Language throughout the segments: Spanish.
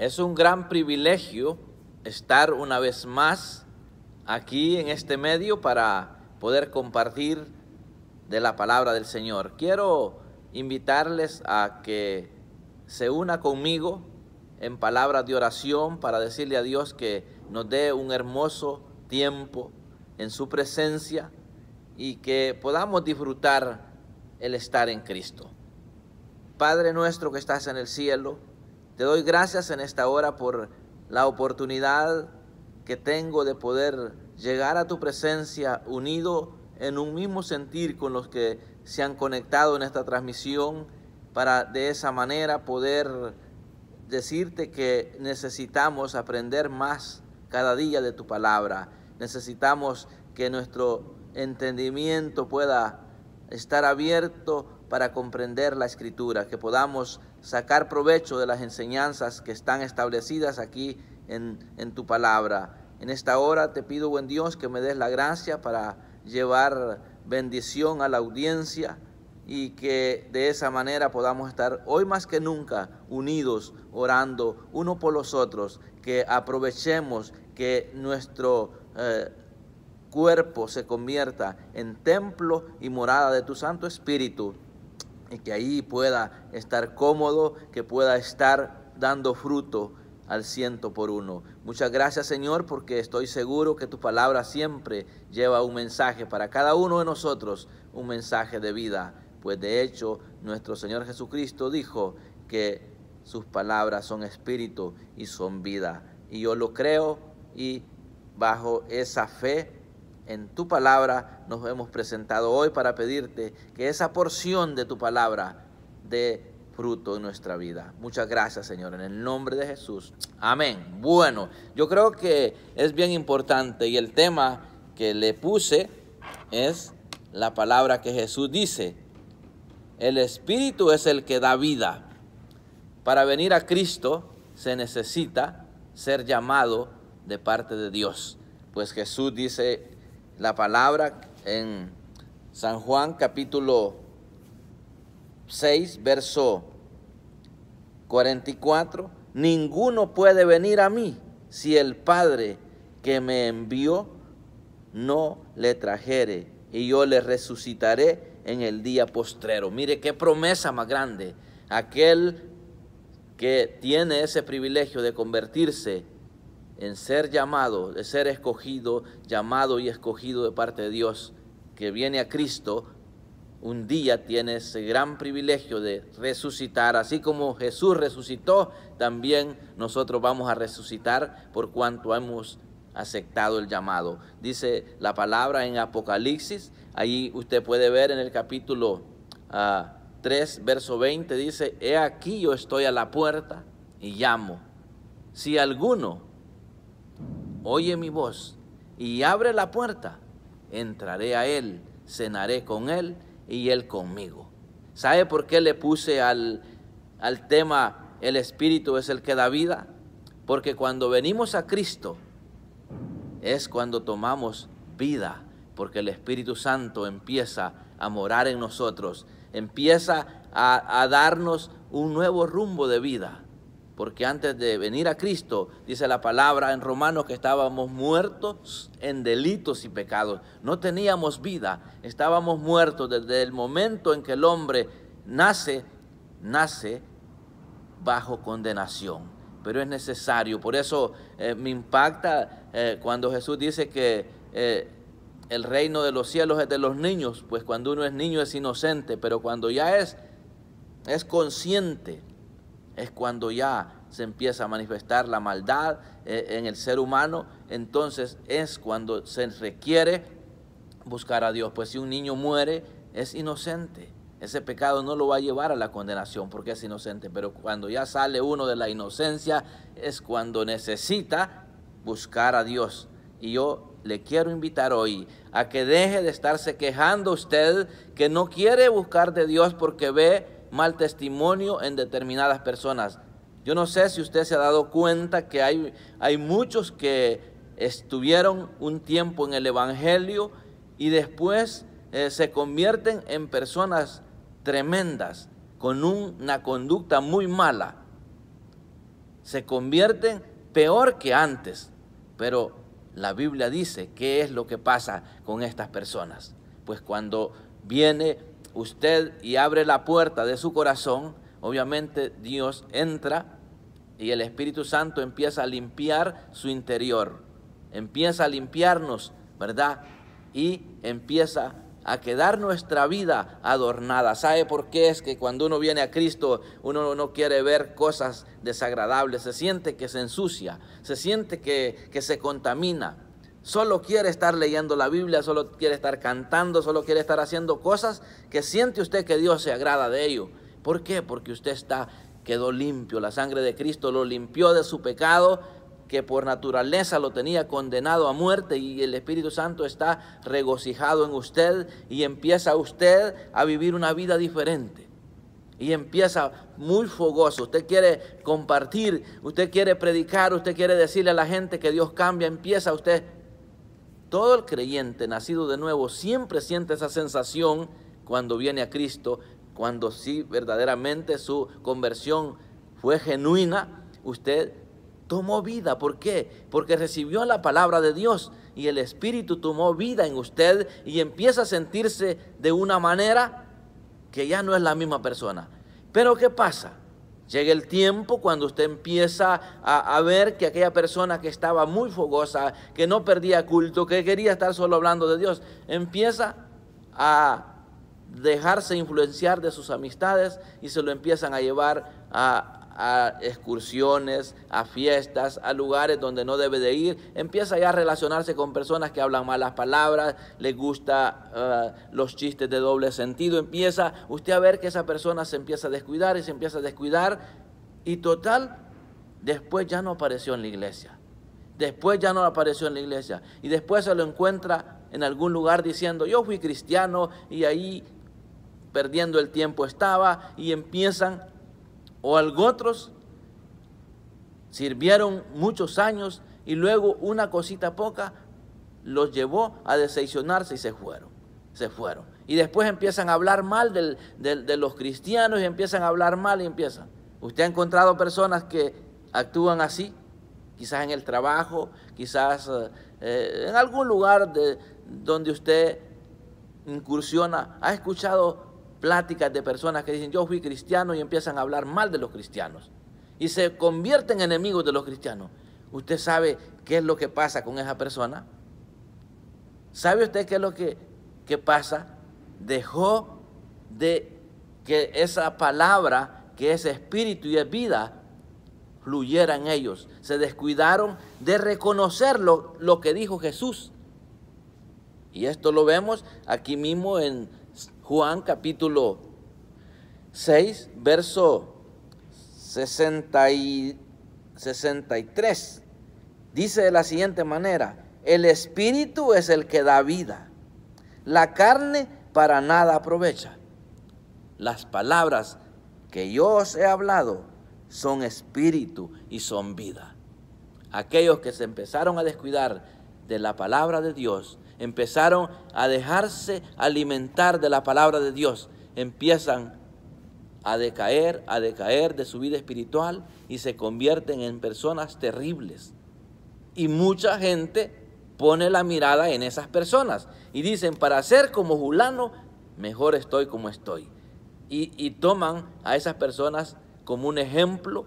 Es un gran privilegio estar una vez más aquí en este medio para poder compartir de la palabra del Señor. Quiero invitarles a que se una conmigo en palabras de oración para decirle a Dios que nos dé un hermoso tiempo en su presencia y que podamos disfrutar el estar en Cristo. Padre nuestro que estás en el cielo, te doy gracias en esta hora por la oportunidad que tengo de poder llegar a tu presencia unido en un mismo sentir con los que se han conectado en esta transmisión para de esa manera poder decirte que necesitamos aprender más cada día de tu palabra. Necesitamos que nuestro entendimiento pueda estar abierto para comprender la escritura, que podamos sacar provecho de las enseñanzas que están establecidas aquí en, tu palabra. En esta hora te pido, buen Dios, que me des la gracia para llevar bendición a la audiencia y que de esa manera podamos estar hoy más que nunca unidos, orando uno por los otros, que aprovechemos que nuestro eh, cuerpo se convierta en templo y morada de tu Santo Espíritu y que ahí pueda estar cómodo, que pueda estar dando fruto al ciento por uno. Muchas gracias Señor porque estoy seguro que tu palabra siempre lleva un mensaje para cada uno de nosotros, un mensaje de vida, pues de hecho nuestro Señor Jesucristo dijo que sus palabras son espíritu y son vida. Y yo lo creo y bajo esa fe en tu palabra nos hemos presentado hoy para pedirte que esa porción de tu palabra dé fruto en nuestra vida. Muchas gracias, Señor, en el nombre de Jesús. Amén. Bueno, yo creo que es bien importante y el tema que le puse es la palabra que Jesús dice. El Espíritu es el que da vida. Para venir a Cristo se necesita ser llamado de parte de Dios. Pues Jesús dice la palabra en San Juan capítulo 6, verso 44, ninguno puede venir a mí si el Padre que me envió no le trajere y yo le resucitaré en el día postrero. Mire qué promesa más grande. Aquel que tiene ese privilegio de convertirse en ser llamado, de ser escogido, llamado y escogido de parte de Dios, que viene a Cristo, un día tiene ese gran privilegio de resucitar. Así como Jesús resucitó, también nosotros vamos a resucitar por cuanto hemos aceptado el llamado. Dice la palabra en Apocalipsis, ahí usted puede ver en el capítulo 3, ah, verso 20, dice, he aquí yo estoy a la puerta y llamo. Si alguno oye mi voz y abre la puerta, entraré a Él, cenaré con Él y Él conmigo. ¿Sabe por qué le puse al, tema el Espíritu es el que da vida? Porque cuando venimos a Cristo es cuando tomamos vida, porque el Espíritu Santo empieza a morar en nosotros, empieza a darnos un nuevo rumbo de vida porque antes de venir a Cristo, dice la palabra en Romanos que estábamos muertos en delitos y pecados, no teníamos vida, estábamos muertos desde el momento en que el hombre nace, nace bajo condenación, pero es necesario, por eso eh, me impacta eh, cuando Jesús dice que eh, el reino de los cielos es de los niños, pues cuando uno es niño es inocente, pero cuando ya es, es consciente, es cuando ya se empieza a manifestar la maldad eh, en el ser humano, entonces es cuando se requiere buscar a Dios. Pues si un niño muere, es inocente. Ese pecado no lo va a llevar a la condenación porque es inocente, pero cuando ya sale uno de la inocencia es cuando necesita buscar a Dios. Y yo le quiero invitar hoy a que deje de estarse quejando usted que no quiere buscar de Dios porque ve mal testimonio en determinadas personas. Yo no sé si usted se ha dado cuenta que hay, hay muchos que estuvieron un tiempo en el Evangelio y después eh, se convierten en personas tremendas, con una conducta muy mala. Se convierten peor que antes, pero la Biblia dice qué es lo que pasa con estas personas. Pues cuando viene usted y abre la puerta de su corazón, obviamente Dios entra y el Espíritu Santo empieza a limpiar su interior, empieza a limpiarnos, ¿verdad? Y empieza a quedar nuestra vida adornada. ¿Sabe por qué es que cuando uno viene a Cristo uno no quiere ver cosas desagradables? Se siente que se ensucia, se siente que, que se contamina. Solo quiere estar leyendo la Biblia, solo quiere estar cantando, solo quiere estar haciendo cosas que siente usted que Dios se agrada de ello. ¿Por qué? Porque usted está quedó limpio, la sangre de Cristo lo limpió de su pecado que por naturaleza lo tenía condenado a muerte y el Espíritu Santo está regocijado en usted y empieza usted a vivir una vida diferente. Y empieza muy fogoso. Usted quiere compartir, usted quiere predicar, usted quiere decirle a la gente que Dios cambia. Empieza usted todo el creyente nacido de nuevo siempre siente esa sensación cuando viene a Cristo, cuando sí verdaderamente su conversión fue genuina, usted tomó vida. ¿Por qué? Porque recibió la palabra de Dios y el Espíritu tomó vida en usted y empieza a sentirse de una manera que ya no es la misma persona. Pero ¿qué pasa? Llega el tiempo cuando usted empieza a, ver que aquella persona que estaba muy fogosa, que no perdía culto, que quería estar solo hablando de Dios, empieza a dejarse influenciar de sus amistades y se lo empiezan a llevar a, a excursiones, a fiestas, a lugares donde no debe de ir. Empieza ya a relacionarse con personas que hablan malas palabras, le gusta eh, los chistes de doble sentido. Empieza usted a ver que esa persona se empieza a descuidar y se empieza a descuidar. Y total, después ya no apareció en la iglesia. Después ya no apareció en la iglesia. Y después se lo encuentra en algún lugar diciendo, yo fui cristiano y ahí perdiendo el tiempo estaba y empiezan o otros, sirvieron muchos años y luego una cosita poca los llevó a decepcionarse y se fueron. Se fueron. Y después empiezan a hablar mal de los cristianos y empiezan a hablar mal y empiezan. ¿Usted ha encontrado personas que actúan así? Quizás en el trabajo, quizás eh, eh, en algún lugar de, donde usted incursiona. ¿Ha escuchado pláticas de personas que dicen yo fui cristiano y empiezan a hablar mal de los cristianos y se convierten en enemigos de los cristianos. ¿Usted sabe qué es lo que pasa con esa persona? ¿Sabe usted qué es lo que, pasa? Dejó de que esa palabra, que ese espíritu y es vida, fluyeran ellos. Se descuidaron de reconocer lo que dijo Jesús. Y esto lo vemos aquí mismo en Juan capítulo 6, verso 63. Dice de la siguiente manera, el espíritu es el que da vida, la carne para nada aprovecha. Las palabras que yo os he hablado son espíritu y son vida. Aquellos que se empezaron a descuidar de la palabra de Dios, empezaron a dejarse alimentar de la palabra de Dios, empiezan a decaer, a decaer de su vida espiritual y se convierten en personas terribles. Y mucha gente pone la mirada en esas personas y dicen, para ser como Julano, mejor estoy como estoy. Y, y toman a esas personas como un ejemplo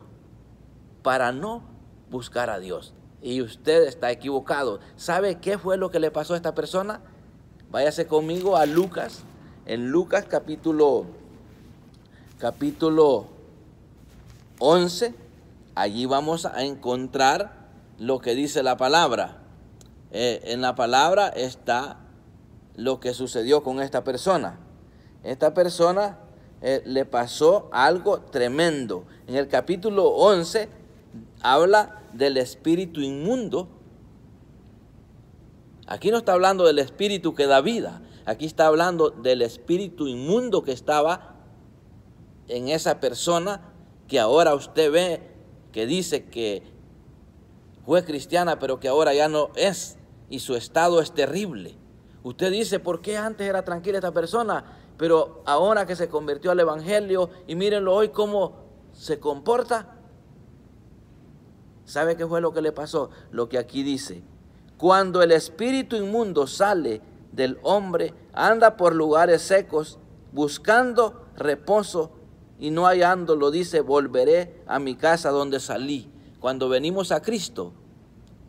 para no buscar a Dios y usted está equivocado. ¿Sabe qué fue lo que le pasó a esta persona? Váyase conmigo a Lucas, en Lucas capítulo, capítulo 11, allí vamos a encontrar lo que dice la palabra. Eh, en la palabra está lo que sucedió con esta persona. Esta persona eh, le pasó algo tremendo. En el capítulo 11 habla del espíritu inmundo. Aquí no está hablando del espíritu que da vida, aquí está hablando del espíritu inmundo que estaba en esa persona que ahora usted ve que dice que fue cristiana, pero que ahora ya no es, y su estado es terrible. Usted dice, ¿por qué antes era tranquila esta persona? Pero ahora que se convirtió al Evangelio, y mírenlo hoy cómo se comporta, ¿Sabe qué fue lo que le pasó? Lo que aquí dice. Cuando el espíritu inmundo sale del hombre, anda por lugares secos, buscando reposo y no hallándolo, dice, volveré a mi casa donde salí. Cuando venimos a Cristo,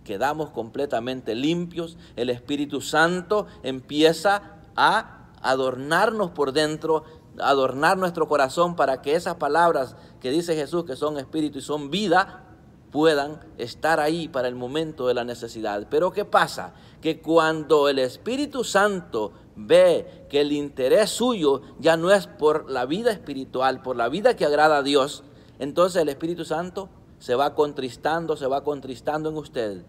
quedamos completamente limpios, el Espíritu Santo empieza a adornarnos por dentro, adornar nuestro corazón para que esas palabras que dice Jesús que son espíritu y son vida, puedan estar ahí para el momento de la necesidad. Pero ¿qué pasa? Que cuando el Espíritu Santo ve que el interés suyo ya no es por la vida espiritual, por la vida que agrada a Dios, entonces el Espíritu Santo se va contristando, se va contristando en usted.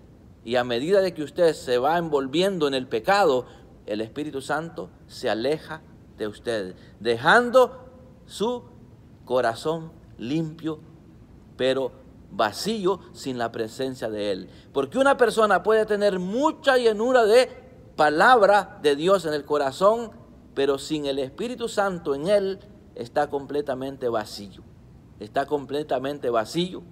Y a medida de que usted se va envolviendo en el pecado, el Espíritu Santo se aleja de usted, dejando su corazón limpio, pero vacío sin la presencia de Él. Porque una persona puede tener mucha llenura de palabra de Dios en el corazón, pero sin el Espíritu Santo en Él está completamente vacío. Está completamente vacío.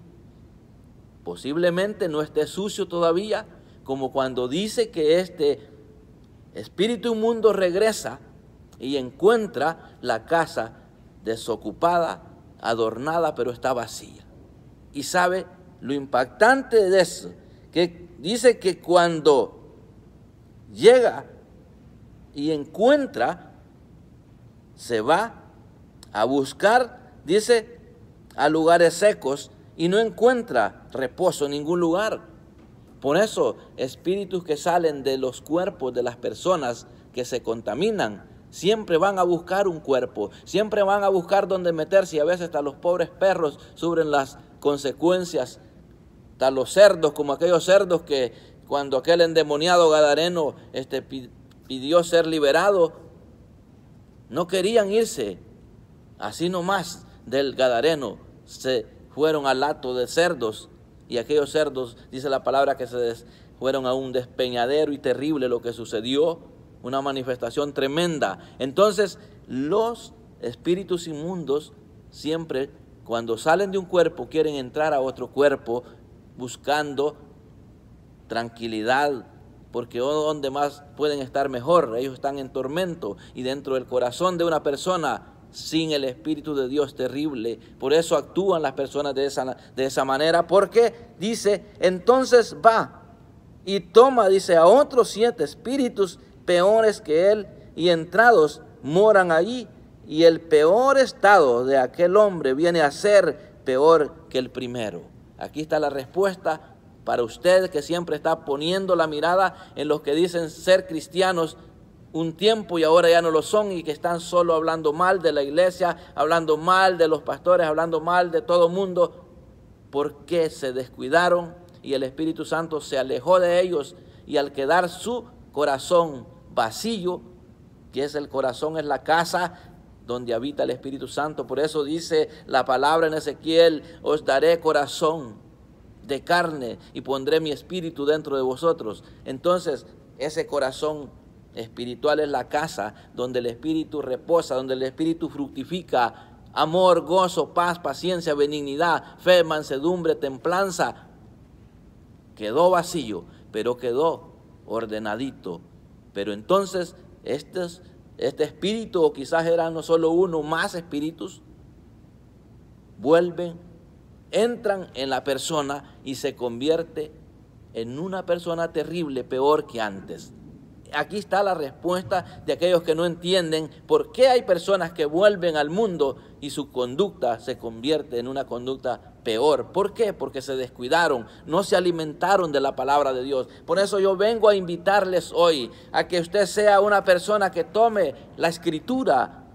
Posiblemente no esté sucio todavía, como cuando dice que este espíritu inmundo regresa y encuentra la casa desocupada, adornada, pero está vacía y sabe lo impactante de eso, que dice que cuando llega y encuentra, se va a buscar, dice, a lugares secos y no encuentra reposo en ningún lugar. Por eso, espíritus que salen de los cuerpos de las personas que se contaminan, siempre van a buscar un cuerpo, siempre van a buscar dónde meterse y a veces hasta los pobres perros suben las consecuencias, tal los cerdos como aquellos cerdos que cuando aquel endemoniado gadareno este, pidió ser liberado, no querían irse así nomás del gadareno, se fueron al lato de cerdos y aquellos cerdos, dice la palabra, que se fueron a un despeñadero y terrible lo que sucedió, una manifestación tremenda. Entonces, los espíritus inmundos siempre cuando salen de un cuerpo quieren entrar a otro cuerpo buscando tranquilidad, porque donde más pueden estar mejor, ellos están en tormento y dentro del corazón de una persona sin el Espíritu de Dios terrible. Por eso actúan las personas de esa, de esa manera, porque dice, entonces va y toma, dice, a otros siete espíritus peores que él y entrados moran allí y el peor estado de aquel hombre viene a ser peor que el primero. Aquí está la respuesta para usted que siempre está poniendo la mirada en los que dicen ser cristianos un tiempo y ahora ya no lo son y que están solo hablando mal de la iglesia, hablando mal de los pastores, hablando mal de todo mundo, porque se descuidaron y el Espíritu Santo se alejó de ellos y al quedar su corazón vacío, que es el corazón, es la casa donde habita el Espíritu Santo. Por eso dice la palabra en Ezequiel, os daré corazón de carne y pondré mi espíritu dentro de vosotros. Entonces, ese corazón espiritual es la casa donde el espíritu reposa, donde el espíritu fructifica. Amor, gozo, paz, paciencia, benignidad, fe, mansedumbre, templanza. Quedó vacío, pero quedó ordenadito. Pero entonces, estos este espíritu, o quizás eran no solo uno, más espíritus, vuelven, entran en la persona y se convierte en una persona terrible, peor que antes. Aquí está la respuesta de aquellos que no entienden por qué hay personas que vuelven al mundo y su conducta se convierte en una conducta peor. ¿Por qué? Porque se descuidaron, no se alimentaron de la palabra de Dios. Por eso yo vengo a invitarles hoy a que usted sea una persona que tome la escritura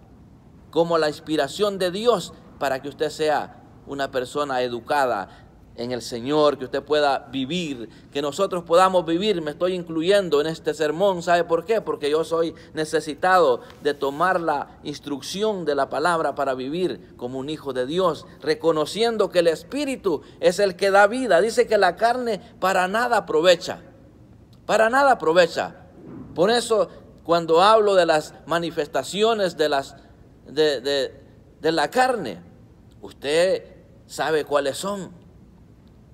como la inspiración de Dios para que usted sea una persona educada, en el Señor, que usted pueda vivir, que nosotros podamos vivir. Me estoy incluyendo en este sermón, ¿sabe por qué? Porque yo soy necesitado de tomar la instrucción de la palabra para vivir como un hijo de Dios, reconociendo que el Espíritu es el que da vida. Dice que la carne para nada aprovecha, para nada aprovecha. Por eso cuando hablo de las manifestaciones de, las, de, la carne, usted sabe cuáles son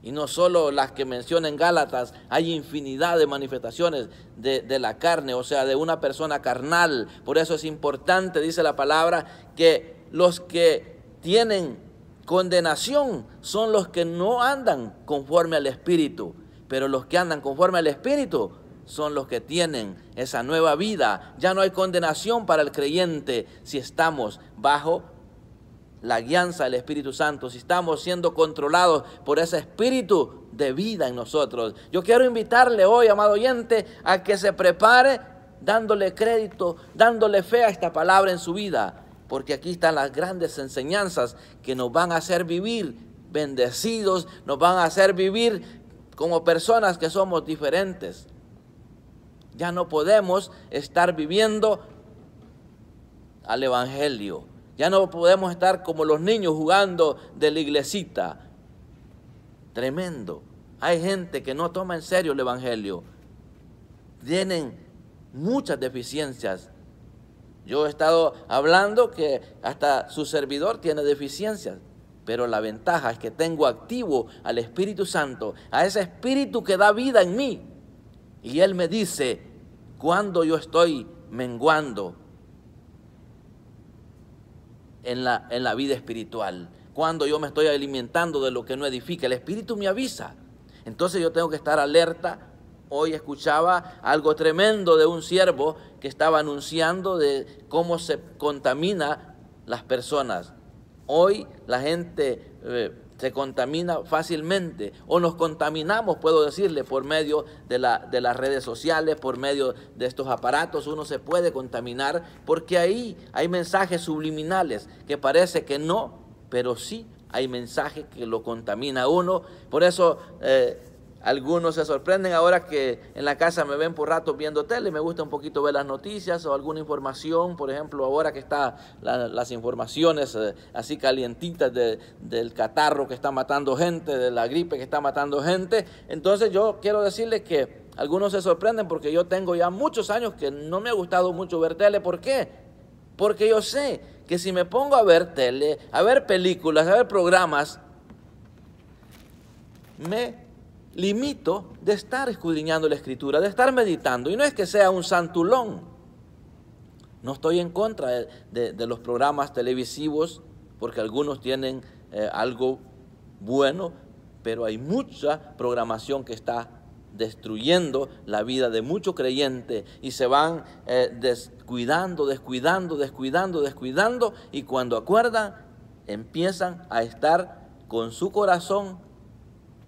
y no solo las que menciona en Gálatas, hay infinidad de manifestaciones de, de, la carne, o sea, de una persona carnal. Por eso es importante, dice la palabra, que los que tienen condenación son los que no andan conforme al Espíritu, pero los que andan conforme al Espíritu son los que tienen esa nueva vida. Ya no hay condenación para el creyente si estamos bajo la guianza del Espíritu Santo, si estamos siendo controlados por ese espíritu de vida en nosotros. Yo quiero invitarle hoy, amado oyente, a que se prepare dándole crédito, dándole fe a esta palabra en su vida, porque aquí están las grandes enseñanzas que nos van a hacer vivir bendecidos, nos van a hacer vivir como personas que somos diferentes. Ya no podemos estar viviendo al Evangelio ya no podemos estar como los niños jugando de la iglesita. Tremendo. Hay gente que no toma en serio el Evangelio. Tienen muchas deficiencias. Yo he estado hablando que hasta su servidor tiene deficiencias, pero la ventaja es que tengo activo al Espíritu Santo, a ese Espíritu que da vida en mí. Y Él me dice, cuando yo estoy menguando, en la, en la vida espiritual. Cuando yo me estoy alimentando de lo que no edifica, el Espíritu me avisa. Entonces yo tengo que estar alerta. Hoy escuchaba algo tremendo de un siervo que estaba anunciando de cómo se contamina las personas. Hoy la gente eh, se contamina fácilmente o nos contaminamos, puedo decirle, por medio de, de las redes sociales, por medio de estos aparatos, uno se puede contaminar porque ahí hay mensajes subliminales que parece que no, pero sí hay mensajes que lo contamina uno. Por eso eh, algunos se sorprenden ahora que en la casa me ven por rato viendo tele, me gusta un poquito ver las noticias o alguna información, por ejemplo, ahora que están las informaciones eh, así calientitas del catarro que está matando gente, de la gripe que está matando gente. Entonces yo quiero decirles que algunos se sorprenden porque yo tengo ya muchos años que no me ha gustado mucho ver tele. ¿Por qué? Porque yo sé que si me pongo a ver tele, a ver películas, a ver programas, me limito de estar escudriñando la escritura, de estar meditando. Y no es que sea un santulón. No estoy en contra de, los programas televisivos, porque algunos tienen eh, algo bueno, pero hay mucha programación que está destruyendo la vida de muchos creyentes y se van eh, descuidando, descuidando, descuidando, descuidando y cuando acuerdan empiezan a estar con su corazón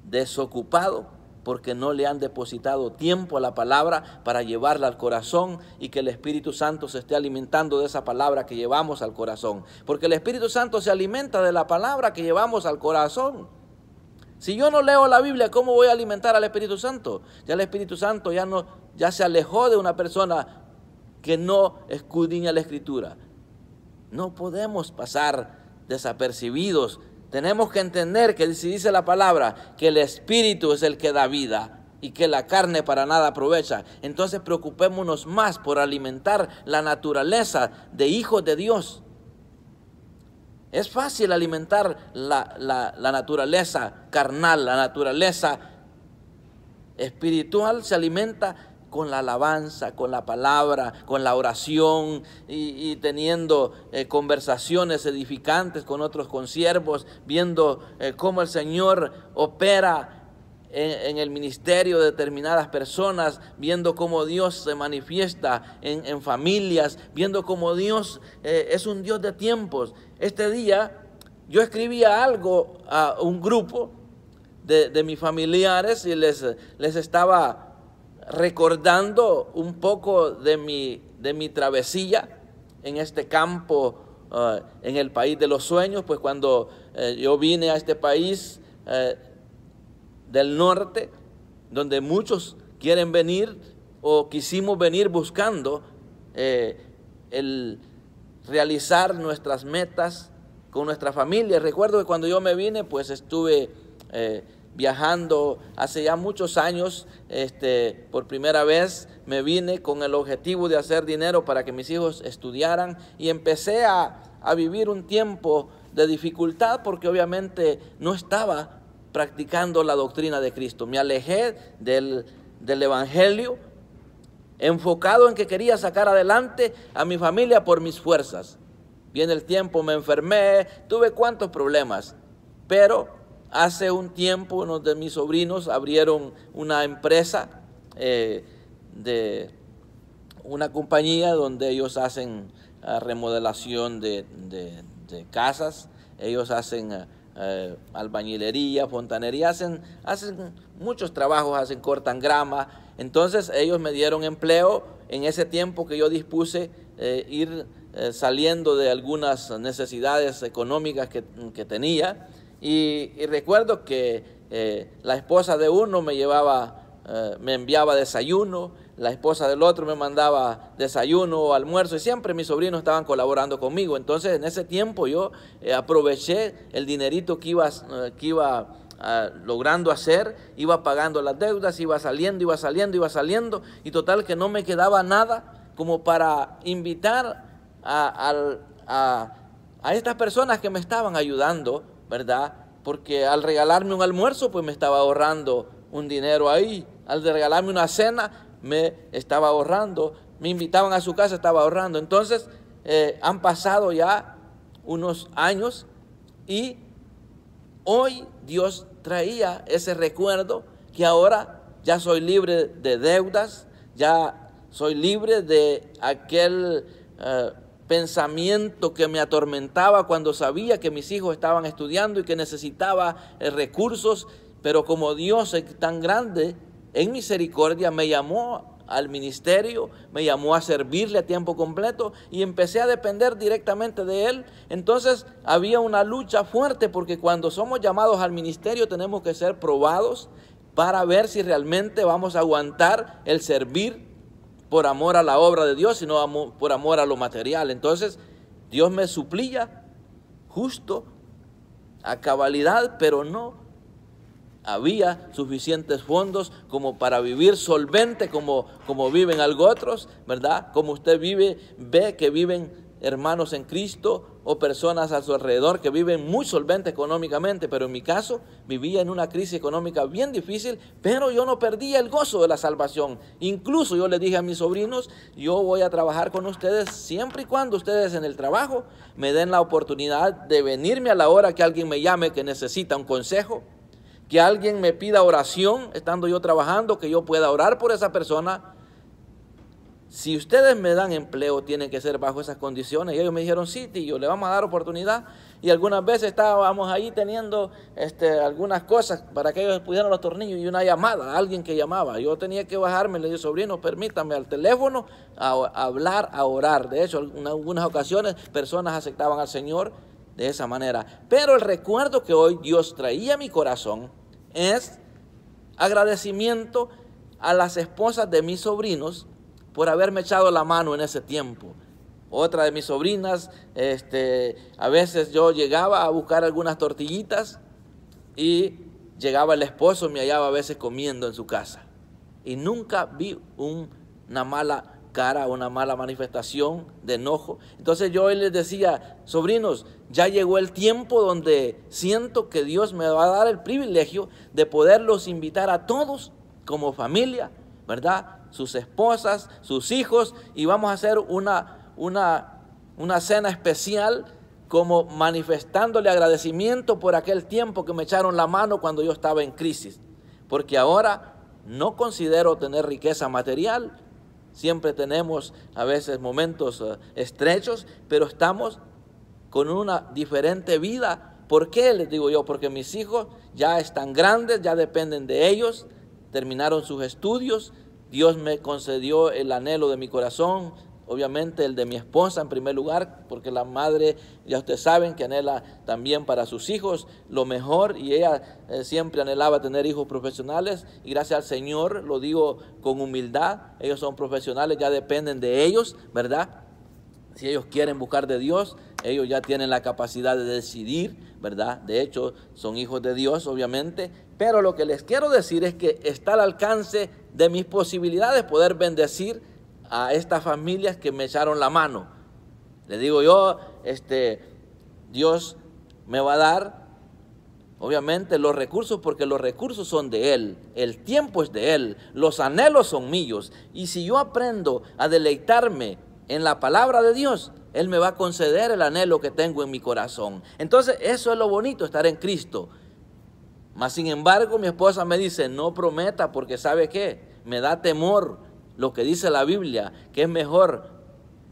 desocupado porque no le han depositado tiempo a la palabra para llevarla al corazón y que el Espíritu Santo se esté alimentando de esa palabra que llevamos al corazón. Porque el Espíritu Santo se alimenta de la palabra que llevamos al corazón. Si yo no leo la Biblia, ¿cómo voy a alimentar al Espíritu Santo? Ya el Espíritu Santo ya, no, ya se alejó de una persona que no escudriña la Escritura. No podemos pasar desapercibidos tenemos que entender que si dice la palabra que el espíritu es el que da vida y que la carne para nada aprovecha, entonces preocupémonos más por alimentar la naturaleza de hijos de Dios. Es fácil alimentar la, la naturaleza carnal, la naturaleza espiritual se alimenta con la alabanza, con la palabra, con la oración y, teniendo eh, conversaciones edificantes con otros consiervos, viendo eh, cómo el Señor opera en, el ministerio de determinadas personas, viendo cómo Dios se manifiesta en, familias, viendo cómo Dios eh, es un Dios de tiempos. Este día yo escribía algo a un grupo de, mis familiares y les, les estaba recordando un poco de mi, de mi travesía en este campo, eh, en el país de los sueños, pues cuando eh, yo vine a este país eh, del norte, donde muchos quieren venir o quisimos venir buscando el realizar nuestras metas con nuestra familia. Recuerdo que cuando yo me vine, pues estuve viajando hace ya muchos años, este, por primera vez me vine con el objetivo de hacer dinero para que mis hijos estudiaran y empecé a, vivir un tiempo de dificultad porque obviamente no estaba practicando la doctrina de Cristo. Me alejé del, Evangelio, enfocado en que quería sacar adelante a mi familia por mis fuerzas. Viene el tiempo, me enfermé, tuve cuantos problemas, pero Hace un tiempo unos de mis sobrinos abrieron una empresa eh, de una compañía donde ellos hacen ah, remodelación de, casas, ellos hacen ah, ah, albañilería, fontanería, hacen, hacen muchos trabajos, hacen cortan grama. Entonces ellos me dieron empleo en ese tiempo que yo dispuse eh, ir eh, saliendo de algunas necesidades económicas que tenía. Y, recuerdo que eh, la esposa de uno me llevaba, eh, me enviaba desayuno, la esposa del otro me mandaba desayuno o almuerzo y siempre mis sobrinos estaban colaborando conmigo. Entonces en ese tiempo yo eh, aproveché el dinerito que iba, que iba ah, logrando hacer, iba pagando las deudas, iba saliendo, iba saliendo, iba saliendo, y total que no me quedaba nada como para invitar a estas personas que me estaban ayudando ¿verdad? Porque al regalarme un almuerzo, pues me estaba ahorrando un dinero ahí. Al regalarme una cena, me estaba ahorrando. Me invitaban a su casa, estaba ahorrando. Entonces, eh, han pasado ya unos años y hoy Dios traía ese recuerdo que ahora ya soy libre de deudas, ya soy libre de aquel... Eh, pensamiento que me atormentaba cuando sabía que mis hijos estaban estudiando y que necesitaba eh, recursos, pero como Dios es tan grande, en misericordia me llamó al ministerio, me llamó a servirle a tiempo completo y empecé a depender directamente de Él. Entonces había una lucha fuerte porque cuando somos llamados al ministerio tenemos que ser probados para ver si realmente vamos a aguantar el servir por amor a la obra de Dios, sino por amor a lo material. Entonces, Dios me suplía justo a cabalidad, pero no había suficientes fondos como para vivir solvente como, como viven algo otros, ¿verdad? Como usted vive, ve que viven hermanos en Cristo o personas a su alrededor que viven muy solvente económicamente, pero en mi caso vivía en una crisis económica bien difícil, pero yo no perdía el gozo de la salvación. Incluso yo le dije a mis sobrinos, yo voy a trabajar con ustedes siempre y cuando ustedes en el trabajo me den la oportunidad de venirme a la hora que alguien me llame que necesita un consejo, que alguien me pida oración estando yo trabajando, que yo pueda orar por esa persona si ustedes me dan empleo, tiene que ser bajo esas condiciones. Y ellos me dijeron, sí, tío, le vamos a dar oportunidad. Y algunas veces estábamos ahí teniendo este, algunas cosas para que ellos pudieran los tornillos y una llamada, alguien que llamaba. Yo tenía que bajarme, le dije, sobrino, permítame al teléfono hablar, a orar. De hecho, en algunas ocasiones personas aceptaban al Señor de esa manera. Pero el recuerdo que hoy Dios traía a mi corazón es agradecimiento a las esposas de mis sobrinos por haberme echado la mano en ese tiempo. Otra de mis sobrinas, este, a veces yo llegaba a buscar algunas tortillitas y llegaba el esposo, me hallaba a veces comiendo en su casa. Y nunca vi una mala cara, una mala manifestación de enojo. Entonces yo les decía, sobrinos, ya llegó el tiempo donde siento que Dios me va a dar el privilegio de poderlos invitar a todos como familia, ¿verdad? sus esposas, sus hijos, y vamos a hacer una, una, cena especial como manifestándole agradecimiento por aquel tiempo que me echaron la mano cuando yo estaba en crisis. Porque ahora no considero tener riqueza material. Siempre tenemos a veces momentos eh, estrechos, pero estamos con una diferente vida. ¿Por qué les digo yo? Porque mis hijos ya están grandes, ya dependen de ellos, terminaron sus estudios, Dios me concedió el anhelo de mi corazón, obviamente el de mi esposa en primer lugar, porque la madre, ya ustedes saben, que anhela también para sus hijos lo mejor y ella eh, siempre anhelaba tener hijos profesionales y gracias al Señor, lo digo con humildad, ellos son profesionales, ya dependen de ellos, ¿verdad? Si ellos quieren buscar de Dios, ellos ya tienen la capacidad de decidir, ¿verdad? De hecho, son hijos de Dios, obviamente, pero lo que les quiero decir es que está al alcance de mis posibilidades poder bendecir a estas familias que me echaron la mano. Le digo yo, este, Dios me va a dar, obviamente, los recursos, porque los recursos son de Él, el tiempo es de Él, los anhelos son míos. Y si yo aprendo a deleitarme en la palabra de Dios, él me va a conceder el anhelo que tengo en mi corazón. Entonces, eso es lo bonito, estar en Cristo. Mas, sin embargo, mi esposa me dice, no prometa porque sabe qué, me da temor lo que dice la Biblia, que es mejor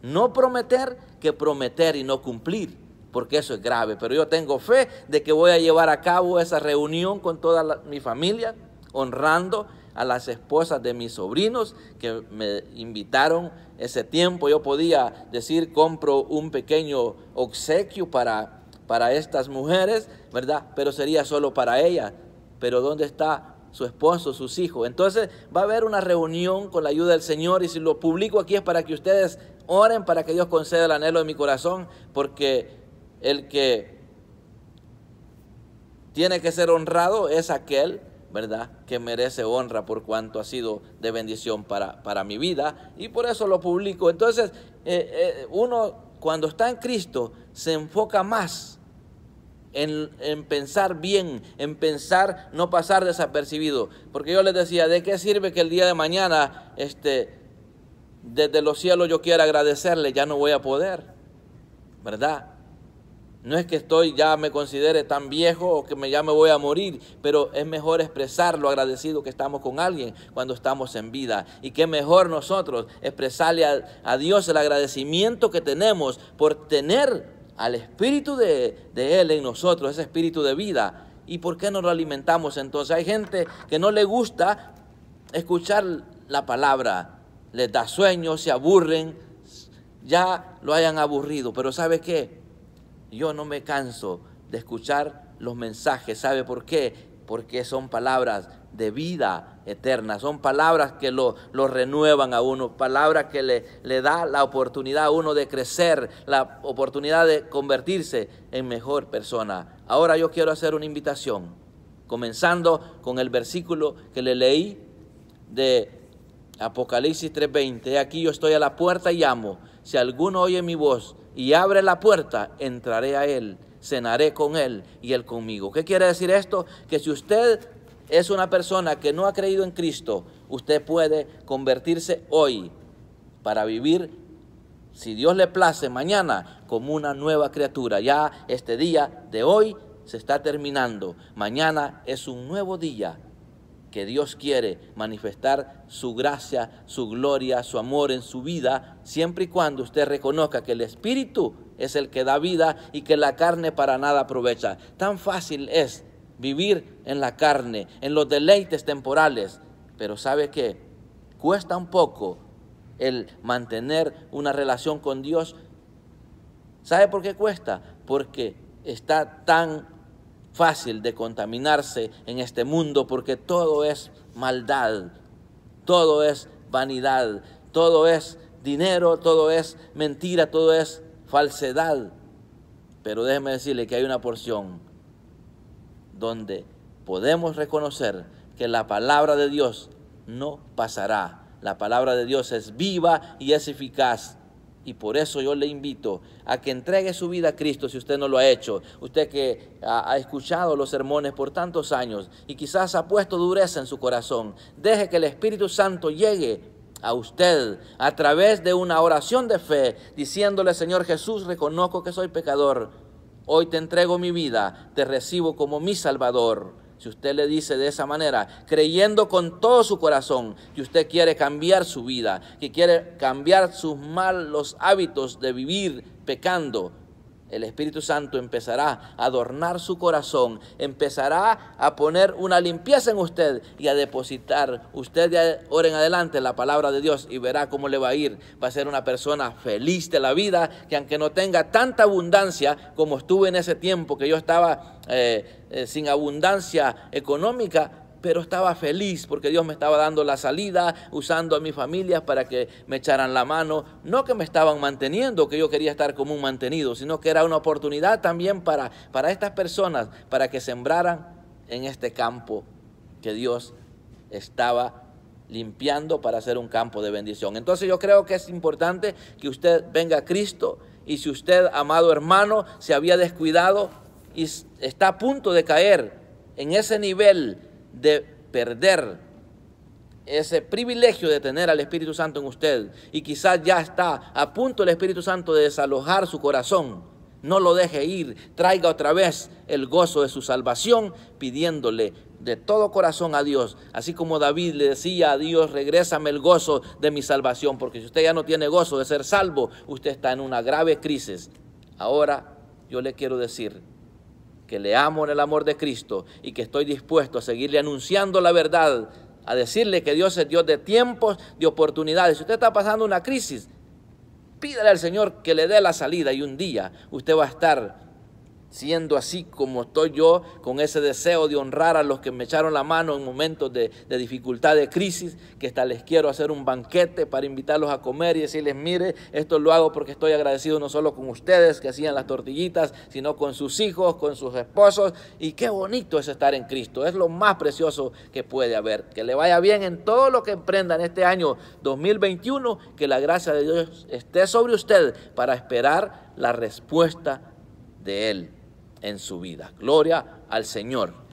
no prometer que prometer y no cumplir, porque eso es grave. Pero yo tengo fe de que voy a llevar a cabo esa reunión con toda mi familia, honrando a las esposas de mis sobrinos que me invitaron ese tiempo. Yo podía decir, compro un pequeño obsequio para, para estas mujeres, ¿verdad? Pero sería solo para ellas. Pero ¿dónde está su esposo, sus hijos. Entonces va a haber una reunión con la ayuda del Señor y si lo publico aquí es para que ustedes oren, para que Dios conceda el anhelo de mi corazón, porque el que tiene que ser honrado es aquel ¿verdad? Que merece honra por cuanto ha sido de bendición para, mi vida y por eso lo publico. Entonces, eh, eh, uno cuando está en Cristo se enfoca más en, pensar bien, en pensar no pasar desapercibido. Porque yo les decía, ¿de qué sirve que el día de mañana, este, desde los cielos yo quiera agradecerle? Ya no voy a poder, ¿verdad? No es que estoy ya me considere tan viejo o que me, ya me voy a morir, pero es mejor expresar lo agradecido que estamos con alguien cuando estamos en vida. Y qué mejor nosotros expresarle a, Dios el agradecimiento que tenemos por tener al Espíritu de, de Él en nosotros, ese Espíritu de vida. ¿Y por qué no lo alimentamos entonces? Hay gente que no le gusta escuchar la palabra, les da sueño, se aburren, ya lo hayan aburrido, pero ¿sabe qué? Yo no me canso de escuchar los mensajes. ¿Sabe por qué? Porque son palabras de vida eterna, son palabras que lo, renuevan a uno, palabras que le, le da la oportunidad a uno de crecer, la oportunidad de convertirse en mejor persona. Ahora yo quiero hacer una invitación, comenzando con el versículo que le leí de Apocalipsis 3:20, aquí yo estoy a la puerta y llamo. Si alguno oye mi voz y abre la puerta, entraré a él, cenaré con él y él conmigo. ¿Qué quiere decir esto? Que si usted es una persona que no ha creído en Cristo, usted puede convertirse hoy para vivir, si Dios le place, mañana como una nueva criatura. Ya este día de hoy se está terminando. Mañana es un nuevo día que Dios quiere manifestar su gracia, su gloria, su amor en su vida, siempre y cuando usted reconozca que el Espíritu es el que da vida y que la carne para nada aprovecha. Tan fácil es vivir en la carne, en los deleites temporales, pero sabe que cuesta un poco el mantener una relación con Dios. ¿Sabe por qué cuesta? Porque está tan fácil de contaminarse en este mundo porque todo es maldad, todo es vanidad, todo es dinero, todo es mentira, todo es falsedad. Pero déjeme decirle que hay una porción donde podemos reconocer que la palabra de Dios no pasará. La palabra de Dios es viva y es eficaz y por eso yo le invito a que entregue su vida a Cristo si usted no lo ha hecho. Usted que ha escuchado los sermones por tantos años y quizás ha puesto dureza en su corazón, deje que el Espíritu Santo llegue a usted a través de una oración de fe, diciéndole, Señor Jesús, reconozco que soy pecador. Hoy te entrego mi vida, te recibo como mi Salvador si usted le dice de esa manera, creyendo con todo su corazón que usted quiere cambiar su vida, que quiere cambiar sus malos hábitos de vivir pecando, el Espíritu Santo empezará a adornar su corazón, empezará a poner una limpieza en usted y a depositar usted de ahora en adelante la palabra de Dios y verá cómo le va a ir. Va a ser una persona feliz de la vida que aunque no tenga tanta abundancia como estuve en ese tiempo que yo estaba eh, eh, sin abundancia económica, pero estaba feliz porque Dios me estaba dando la salida, usando a mi familia para que me echaran la mano. No que me estaban manteniendo, que yo quería estar como un mantenido, sino que era una oportunidad también para, para estas personas, para que sembraran en este campo que Dios estaba limpiando para hacer un campo de bendición. Entonces yo creo que es importante que usted venga a Cristo y si usted, amado hermano, se había descuidado y está a punto de caer en ese nivel de perder ese privilegio de tener al Espíritu Santo en usted y quizás ya está a punto el Espíritu Santo de desalojar su corazón, no lo deje ir, traiga otra vez el gozo de su salvación pidiéndole de todo corazón a Dios, así como David le decía a Dios, regrésame el gozo de mi salvación, porque si usted ya no tiene gozo de ser salvo, usted está en una grave crisis. Ahora yo le quiero decir, que le amo en el amor de Cristo y que estoy dispuesto a seguirle anunciando la verdad, a decirle que Dios es Dios de tiempos, de oportunidades. Si usted está pasando una crisis, pídale al Señor que le dé la salida y un día usted va a estar siendo así como estoy yo, con ese deseo de honrar a los que me echaron la mano en momentos de, dificultad, de crisis, que hasta les quiero hacer un banquete para invitarlos a comer y decirles, mire, esto lo hago porque estoy agradecido no solo con ustedes que hacían las tortillitas, sino con sus hijos, con sus esposos. Y qué bonito es estar en Cristo, es lo más precioso que puede haber. Que le vaya bien en todo lo que emprendan este año 2021, que la gracia de Dios esté sobre usted para esperar la respuesta de Él en su vida. Gloria al Señor.